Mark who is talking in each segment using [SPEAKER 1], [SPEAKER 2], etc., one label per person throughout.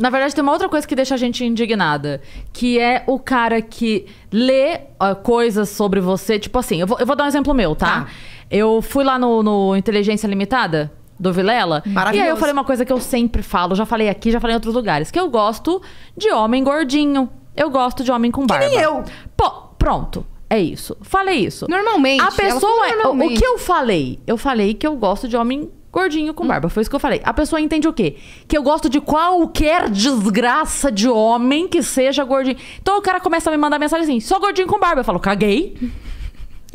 [SPEAKER 1] Na verdade, tem uma outra coisa que deixa a gente indignada. Que é o cara que lê uh, coisas sobre você. Tipo assim, eu vou, eu vou dar um exemplo meu, tá? Ah. Eu fui lá no, no Inteligência Limitada, do Vilela. E aí eu falei uma coisa que eu sempre falo, já falei aqui, já falei em outros lugares, que eu gosto de homem gordinho. Eu gosto de homem com barba. Que nem eu. Pô, pronto. É isso. Falei isso. Normalmente. A pessoa. É, normalmente. O que eu falei? Eu falei que eu gosto de homem Gordinho com hum. barba. Foi isso que eu falei. A pessoa entende o quê? Que eu gosto de qualquer desgraça de homem que seja gordinho. Então o cara começa a me mandar mensagem assim: só gordinho com barba. Eu falo, caguei.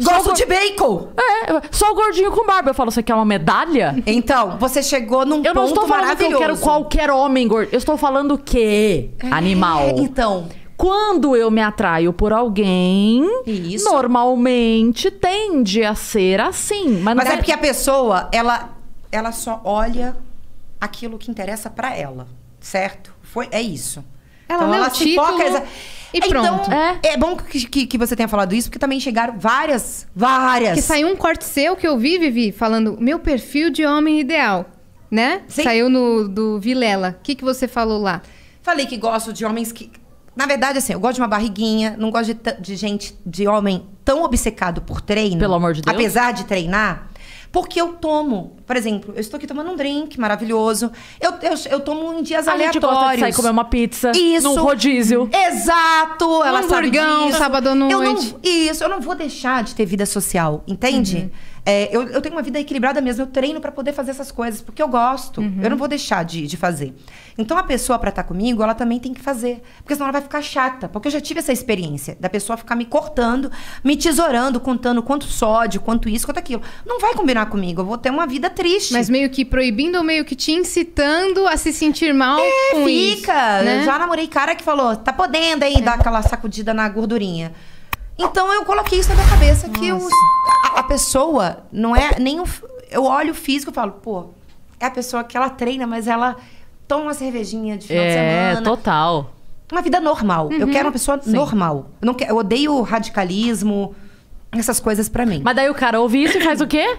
[SPEAKER 1] Gosto de bacon! É, só o gordinho com barba. Eu falo, você quer uma medalha? Então, você chegou num Eu ponto não estou falando que eu quero qualquer homem gordo. Eu estou falando o quê? É, Animal. então, Quando eu me atraio por alguém, Isso. normalmente tende a ser assim. Mas, não mas é, é porque a pessoa,
[SPEAKER 2] ela ela só olha aquilo que interessa para ela, certo? Foi, é isso. Ela então, ela o foca exa... e então, pronto. Então, é. é bom que, que, que, você tenha falado isso, porque também chegaram várias, várias. Que saiu um corte seu que eu vi, Vivi, falando meu perfil de homem ideal, né? Sim. Saiu no do Vilela. O que, que você falou lá? Falei que gosto de homens que... Na verdade, assim, eu gosto de uma barriguinha, não gosto de, de gente, de homem tão obcecado por treino. Pelo amor de Deus. Apesar de treinar, porque eu tomo, por exemplo, eu estou aqui tomando um drink maravilhoso. Eu, eu, eu tomo em dias a aleatórios. Gente gosta comer uma pizza Isso. num rodízio. Exato! Ela um sabe disso. sábado à noite. Eu não, isso, eu não vou deixar de ter vida social, entende? Uhum. É, eu, eu, tenho uma vida equilibrada mesmo, eu treino para poder fazer essas coisas, porque eu gosto. Uhum. Eu não vou deixar de, de fazer. Então a pessoa para estar tá comigo, ela também tem que fazer. Porque senão ela vai ficar chata. Porque eu já tive essa experiência da pessoa ficar me cortando, me tesourando, contando quanto sódio, quanto isso, quanto aquilo. Não vai combinar comigo, eu vou ter uma vida triste. Mas meio que proibindo ou meio que te incitando a se sentir mal é, com fica. Isso, né? já namorei cara que falou, tá podendo aí é. dar aquela sacudida na gordurinha. Então eu coloquei isso na minha cabeça que a, a, pessoa não é nem o, eu olho o físico e falo, pô, é a pessoa que ela treina, mas ela toma uma cervejinha de final é, de semana. É, total. Uma vida normal. Uhum. Eu quero uma pessoa Sim. normal. Eu, não quero, eu odeio radicalismo, essas coisas para mim. Mas daí o cara ouve isso e faz o quê?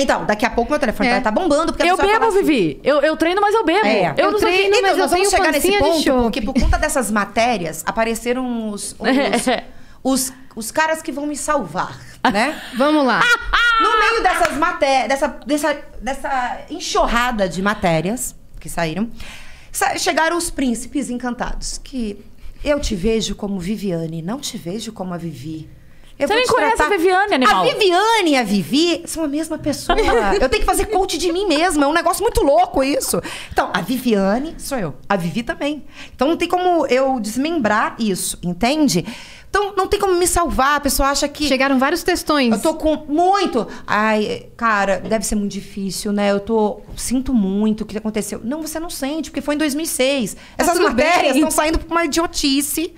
[SPEAKER 2] Então, daqui a pouco meu telefone é. vai tá, tá bombando. Porque eu tá bebo, assim, Vivi. Eu, eu treino, mas eu bebo. É. Eu, eu não treino, treino mas eu tenho vamos chegar nesse ponto, porque por conta dessas matérias, apareceram uns, uns os, os caras que vão me salvar, ah, né? Vamos lá. No meio dessas matérias, dessa, dessa, dessa enxurrada de matérias que saíram, chegaram os príncipes encantados, que eu te vejo como Viviane, não te vejo como a Vivi. Eu Você nem conhece tratar... a Viviane, animal. A Viviane e a Vivi são a mesma pessoa. eu tenho que fazer coach de mim mesma. É um negócio muito louco isso. Então, a Viviane sou eu. A Vivi também. Então, não tem como eu desmembrar isso, entende? Entende? Então, não tem como me salvar. A pessoa acha que. Chegaram vários testões. Eu tô com muito. Ai, cara, deve ser muito difícil, né? Eu tô. Sinto muito o que aconteceu. Não, você não sente, porque foi em 2006. Tá Essas matérias estão saindo por uma idiotice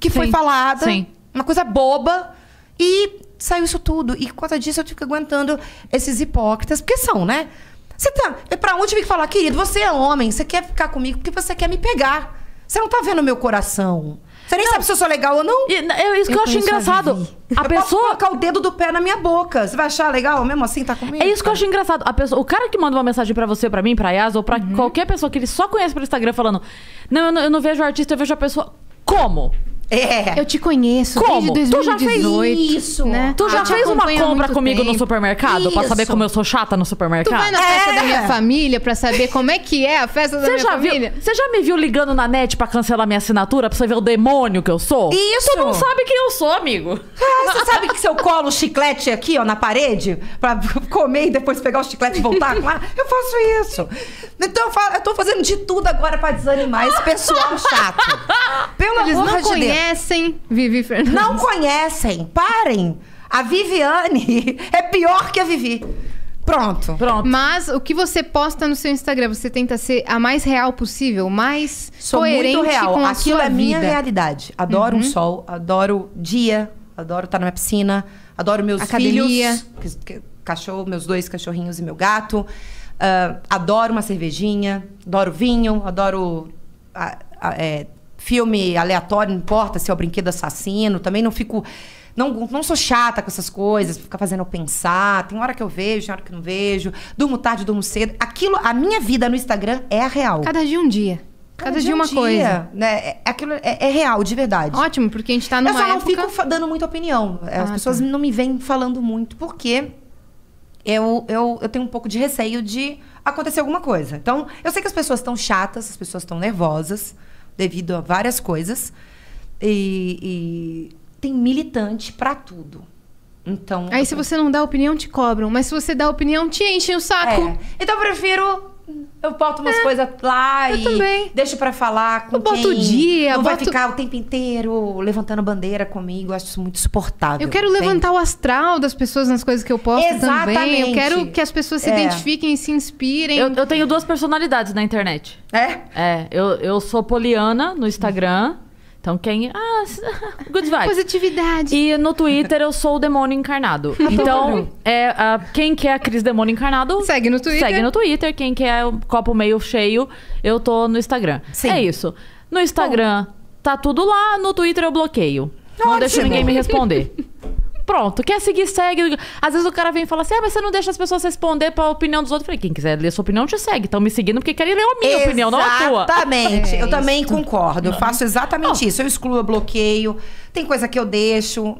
[SPEAKER 2] que Sim. foi falada. Sim. Uma coisa boba. E saiu isso tudo. E por conta disso eu fico aguentando esses hipócritas, porque são, né? Você tá. Pra onde eu tive que falar, querido, você é homem, você quer ficar comigo porque você quer me pegar. Você não tá vendo meu coração. Você nem não. sabe se eu sou legal ou não. E, é isso que eu, eu acho engraçado. A, a pessoa. Posso colocar o dedo do pé na minha boca. Você vai achar legal? Mesmo assim, tá comigo? É isso que eu acho
[SPEAKER 1] engraçado. A pessoa, o cara que manda uma mensagem para você, para mim, pra Yas, ou pra uhum. qualquer pessoa que ele só conhece pelo Instagram falando: Não eu, não, eu não vejo o artista, eu vejo a pessoa. Como? É. Eu te conheço como? desde 2018. Tu já fez
[SPEAKER 2] isso? Né? Tu já ah, fez uma compra
[SPEAKER 1] comigo tempo. no supermercado para pra saber como eu sou chata no supermercado? Tu vai na é. festa é. da minha
[SPEAKER 2] família pra saber como é que é a festa da minha família? Você já me viu
[SPEAKER 1] ligando na net pra cancelar minha assinatura pra você ver o demônio que eu sou? Isso! Tu não sabe quem eu sou, amigo.
[SPEAKER 2] Você ah, sabe que se eu colo o chiclete aqui, ó, na parede, pra comer e depois pegar o chiclete e voltar lá? Eu faço isso. Então eu, falo, eu tô fazendo de tudo agora pra desanimar esse pessoal chato. Pelo Eles amor não de Deus conhecem Vivi Fernandes. Não conhecem. Parem. A Viviane é pior que a Vivi. Pronto. Pronto. Mas o que você posta no seu Instagram, você tenta ser a mais real possível, mais Sou coerente muito real. com a Aquilo sua é vida. minha realidade. Adoro uhum. um sol, adoro dia, adoro estar na minha piscina, adoro meus Academia. filhos, cachorro, meus dois cachorrinhos e meu gato. Uh, adoro uma cervejinha, adoro vinho, adoro a, ah, a, ah, é, filme aleatório, não importa se é o brinquedo assassino, também não fico. Não, não sou chata com essas coisas, ficar fazendo eu pensar. Tem hora que eu vejo, tem hora que não vejo. Durmo tarde, durmo cedo. Aquilo, a minha vida no Instagram é a real. Cada dia um dia. Cada, Cada dia, dia uma dia, coisa. Né? É, é aquilo é, é, real, de verdade. Ótimo, porque a gente tá numa época... Eu só não época... fico dando muita opinião. É, ah, As pessoas tá. não me vêm falando muito, porque eu, eu, eu tenho um pouco de receio de acontecer alguma coisa. Então, eu sei que as pessoas estão chatas, as pessoas estão nervosas devido a várias coisas. E, e tem militante para tudo. Então. Aí, se você não dá opinião, te cobram. Mas se você dá opinião, te enchem o saco. É. Então, eu prefiro eu boto umas é, coisas lá e também. deixo para falar com eu boto o dia, não boto... vai ficar o tempo inteiro levantando bandeira comigo. acho isso muito suportável. Eu quero levantar o astral das pessoas nas coisas que eu posto Exatamente. também. Eu quero que as pessoas se é. identifiquem
[SPEAKER 1] se inspirem. Eu, eu, tenho duas personalidades na internet. É? É. Eu, eu sou poliana no Instagram. Uhum. Então quem. Ah, good vibes. Positividade. E no Twitter eu sou o demônio encarnado. então, uhum. é, a, quem quer a Cris Demônio Encarnado. Segue no Twitter. Segue no Twitter. Quem quer o copo meio cheio, eu tô no Instagram. Sim. É isso. No Instagram Bom. tá tudo lá, no Twitter eu bloqueio. Não deixa ninguém me responder. Pronto, quer seguir, segue. Às vezes o cara vem e fala assim: ah, mas você não deixa as pessoas responder pra
[SPEAKER 2] opinião dos outros. Eu falei, quem quiser ler sua opinião, te segue. Estão me seguindo porque querem ler a minha exatamente. opinião, não a tua. Exatamente. É eu também concordo. Não. Eu faço exatamente oh. isso. Eu excluo, eu bloqueio. Tem coisa que eu deixo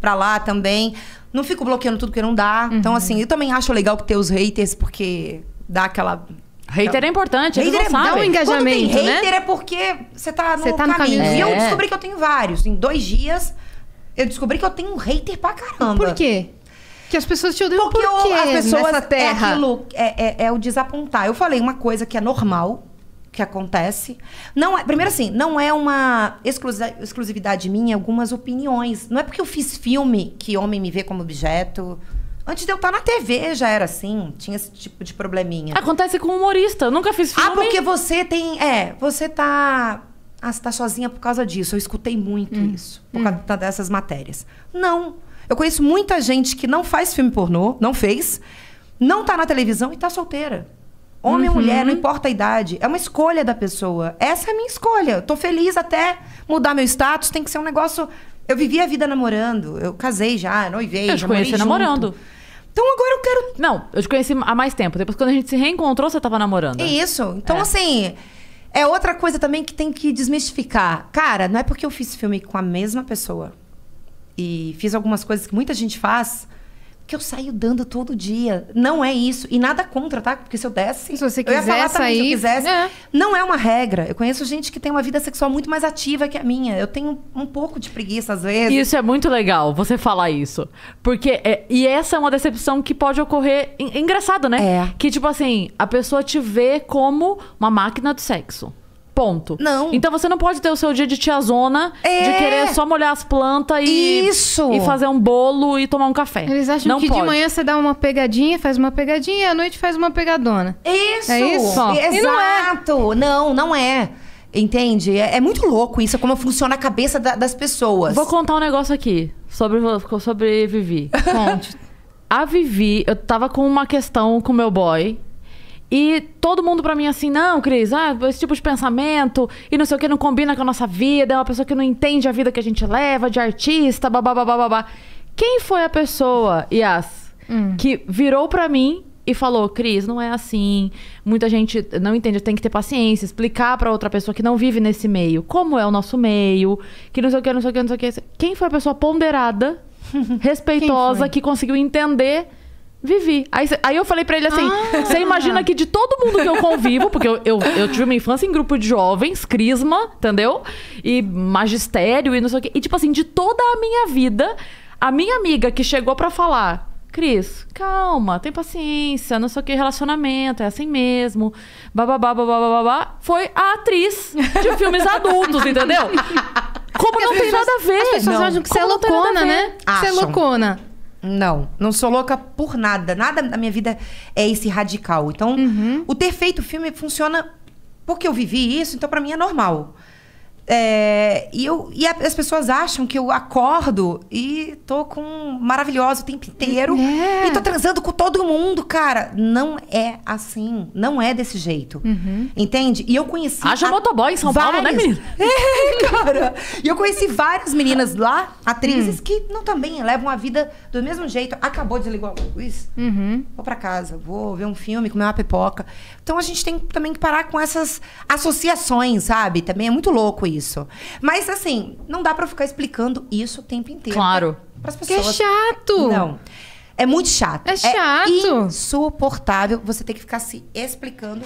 [SPEAKER 2] pra lá também. Não fico bloqueando tudo que não dá. Então, uhum. Então, assim, eu também acho legal ter os haters, porque dá aquela. Hater é importante, hater eles não é, sabem. um engajamento, Quando tem né? hater né? é porque você tá no, tá caminho. No caminho. É. E eu é. descobri que eu tenho vários. Em dois dias, eu descobri que eu tenho um hater pra caramba. Por quê? Que as pessoas te odeiam porque por quê? as pessoas nessa é terra? É, aquilo, é, é, é, o desapontar. Eu falei uma coisa que é normal, que acontece. Não é, primeiro assim, não é uma exclusividade minha, algumas opiniões. Não é porque eu fiz filme que homem me vê como objeto. Antes de eu estar na TV já era assim, tinha esse tipo de probleminha. Acontece com humorista, eu nunca fiz ah, filme. Ah, porque você tem, é, você tá ah, você tá sozinha por causa disso. Eu escutei muito hum. isso, por hum. causa dessas matérias. Não. Eu conheço muita gente que não faz filme pornô, não fez, não tá na televisão e tá solteira. Homem uhum. ou mulher, não uhum. importa a idade. É uma escolha da pessoa. Essa é a minha escolha. Eu tô feliz até mudar meu status. Tem que ser um negócio. Eu vivi a vida namorando. Eu casei já, noivei. Eu te conheci namorando. Então agora eu quero. Não, eu te conheci há mais tempo. Depois, quando a gente se reencontrou, você tava namorando. Isso. Então, é. assim. É outra coisa também que tem que desmistificar. Cara, não é porque eu fiz filme com a mesma pessoa e fiz algumas coisas que muita gente faz que eu saio dando todo dia. Não é isso. E nada contra, tá? Porque se eu desse. Se você quiser eu ia falar sair, também, se eu quisesse. É. Não é uma regra. Eu conheço gente que tem uma vida sexual muito mais ativa que a minha. Eu tenho um pouco de preguiça às vezes. Isso
[SPEAKER 1] é muito legal, você falar isso. Porque. É, e essa é uma decepção que pode ocorrer. engraçado, né? É. Que, tipo assim, a pessoa te vê como uma máquina do sexo. Ponto. Não. Então você não pode ter o seu dia de tiazona, é. de querer só molhar as plantas e, Isso. e fazer um bolo e tomar um café. Eles acham não que pode. de manhã
[SPEAKER 2] você dá uma pegadinha, faz uma pegadinha e à noite faz uma pegadona. Isso. É, é isso? Exato. Não, é. não, não é. Entende? É, é, muito louco isso, como funciona a cabeça da, das pessoas. Vou contar um negócio aqui
[SPEAKER 1] sobre, sobre Vivi. Conte. a Vivi, eu tava com
[SPEAKER 2] uma questão
[SPEAKER 1] com meu boy e todo mundo para mim assim, não, Cris, ah, esse tipo de pensamento e não sei o que não combina com a nossa vida, é uma pessoa que não entende a vida que a gente leva, de artista, babá. Quem foi a pessoa, Yas, hum. que virou para mim e falou, Cris, não é assim, muita gente não entende, tem que ter paciência, explicar para outra pessoa que não vive nesse meio, como é o nosso meio, que não sei o que, não sei o que, não sei o que. Quem foi a pessoa ponderada, respeitosa, que conseguiu entender Vivi. Aí, aí eu falei para ele assim: você ah. imagina que de todo mundo que eu convivo, porque eu, eu, eu, tive uma infância em grupo de jovens, crisma, entendeu? E magistério e não sei o quê. E tipo assim, de toda a minha vida, a minha amiga que chegou para falar. Cris, calma, tem paciência, não sei o que, relacionamento, é assim mesmo, bababá, babá, babá, foi a atriz de filmes adultos,
[SPEAKER 2] entendeu? Como não tem nada a ver. As pessoas não, acham que você é loucona, né? Você é loucona. Não, não sou louca por nada. Nada da minha vida é esse radical. Então, uhum. o ter feito o filme funciona porque eu vivi isso, então para mim é normal. É, e, eu, e as pessoas acham que eu acordo e tô com um maravilhoso o tempo inteiro. É. E tô transando com todo mundo, cara. Não é assim. Não é desse jeito. Uhum. Entende? E eu conheci. Haja a... motoboy em São várias... Paulo, né, menina? É, cara. E eu conheci várias meninas lá, atrizes, hum. que não também levam a vida do mesmo jeito. Acabou de desligar a luz. Uhum. Vou pra casa, vou ver um filme, comer uma pipoca. Então a gente tem também que parar com essas associações, sabe? Também é muito louco isso. Mas assim, não dá para ficar explicando isso o tempo inteiro. Claro. Para as pessoas. Que é chato. Não. É muito chato. É chato. É insuportável você ter que ficar se explicando.